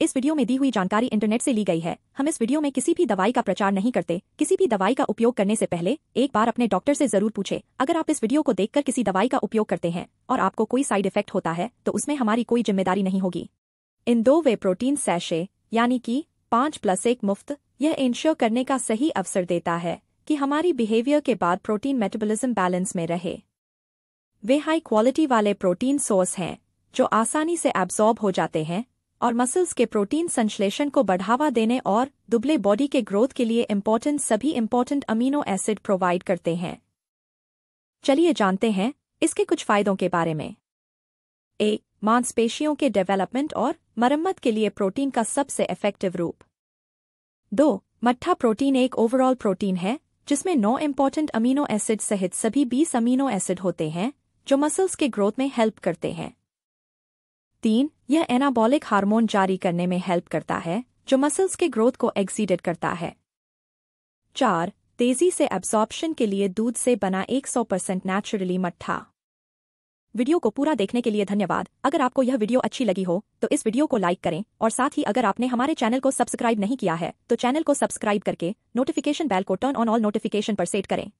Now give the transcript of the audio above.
इस वीडियो में दी हुई जानकारी इंटरनेट से ली गई है हम इस वीडियो में किसी भी दवाई का प्रचार नहीं करते किसी भी दवाई का उपयोग करने से पहले एक बार अपने डॉक्टर से जरूर पूछे अगर आप इस वीडियो को देखकर किसी दवाई का उपयोग करते हैं और आपको कोई साइड इफेक्ट होता है तो उसमें हमारी कोई जिम्मेदारी नहीं होगी इन दो वे प्रोटीन सैशे यानी कि पांच प्लस एक मुफ्त यह इंश्योर करने का सही अवसर देता है कि हमारी बिहेवियर के बाद प्रोटीन मेटाबोलिज्म बैलेंस में रहे वे हाई क्वालिटी वाले प्रोटीन सोर्स हैं जो आसानी से एब्जॉर्ब हो जाते हैं और मसल्स के प्रोटीन संश्लेषण को बढ़ावा देने और दुबले बॉडी के ग्रोथ के लिए इम्पोर्टेंट सभी इम्पोर्टेंट अमीनो एसिड प्रोवाइड करते हैं चलिए जानते हैं इसके कुछ फायदों के बारे में ए मांसपेशियों के डेवलपमेंट और मरम्मत के लिए प्रोटीन का सबसे इफेक्टिव रूप दो मट्ठा प्रोटीन एक ओवरऑल प्रोटीन है जिसमें नौ इम्पॉर्टेंट अमीनो एसिड सहित सभी बीस अमीनो एसिड होते हैं जो मसल्स के ग्रोथ में हेल्प करते हैं तीन यह एनाबॉलिक हार्मोन जारी करने में हेल्प करता है जो मसल्स के ग्रोथ को एक्सीडेड करता है चार तेजी से एब्जॉर्प्शन के लिए दूध से बना 100 परसेंट नेचुरली मट्ठा वीडियो को पूरा देखने के लिए धन्यवाद अगर आपको यह वीडियो अच्छी लगी हो तो इस वीडियो को लाइक करें और साथ ही अगर आपने हमारे चैनल को सब्सक्राइब नहीं किया है तो चैनल को सब्सक्राइब करके नोटिफिकेशन बैल को टर्न ऑन ऑल नोटिफिकेशन पर सेट करें